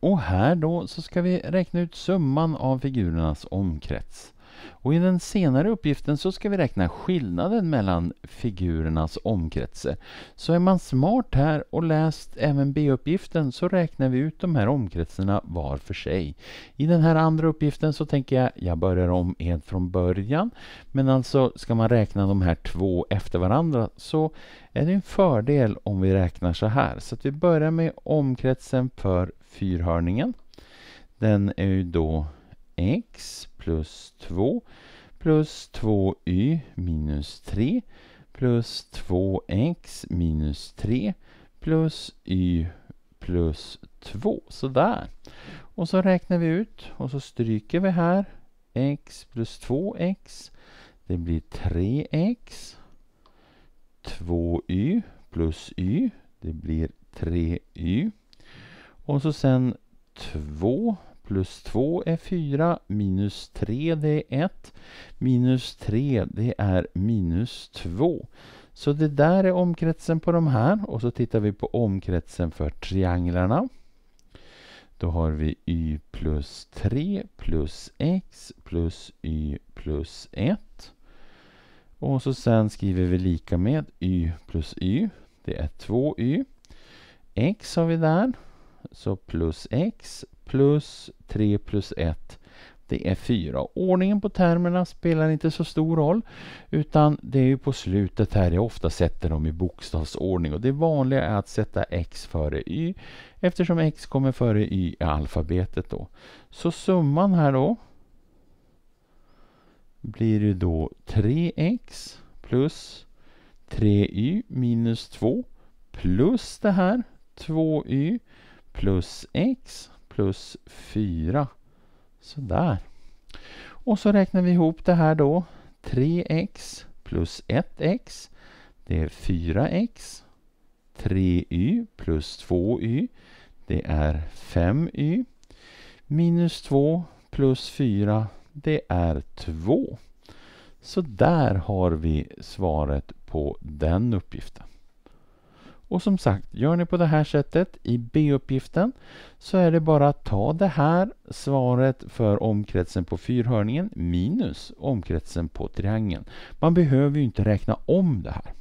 Och här då så ska vi räkna ut summan av figurernas omkrets. Och I den senare uppgiften så ska vi räkna skillnaden mellan figurernas omkretsar. Så är man smart här och läst även B-uppgiften så räknar vi ut de här omkretsarna var för sig. I den här andra uppgiften så tänker jag, jag börjar om helt från början. Men alltså ska man räkna de här två efter varandra så är det en fördel om vi räknar så här. Så att vi börjar med omkretsen för fyrhörningen. Den är ju då x plus 2 plus 2y minus 3 plus 2x minus 3 plus y plus 2. Sådär. Och så räknar vi ut och så stryker vi här x plus 2x. Det blir 3x. 2y plus y. Det blir 3y. Och så sen 2 plus 2 är 4, minus 3 det är 1, minus 3 det är minus 2. Så det där är omkretsen på de här och så tittar vi på omkretsen för trianglarna. Då har vi y plus 3 plus x plus y plus 1. Och så sen skriver vi lika med y plus y. Det är 2y. x har vi där. Så plus x plus 3 plus 1 det är 4. Ordningen på termerna spelar inte så stor roll utan det är ju på slutet här jag ofta sätter dem i bokstavsordning och det vanliga är att sätta x före y eftersom x kommer före y i alfabetet då. Så summan här då blir ju då 3x plus 3y minus 2 plus det här 2y plus x plus 4. Sådär. Och så räknar vi ihop det här då. 3x plus 1x. Det är 4x. 3y plus 2y. Det är 5y. Minus 2 plus 4. Det är 2. Så där har vi svaret på den uppgiften. Och som sagt, gör ni på det här sättet i B-uppgiften så är det bara att ta det här svaret för omkretsen på fyrhörningen minus omkretsen på triangeln. Man behöver ju inte räkna om det här.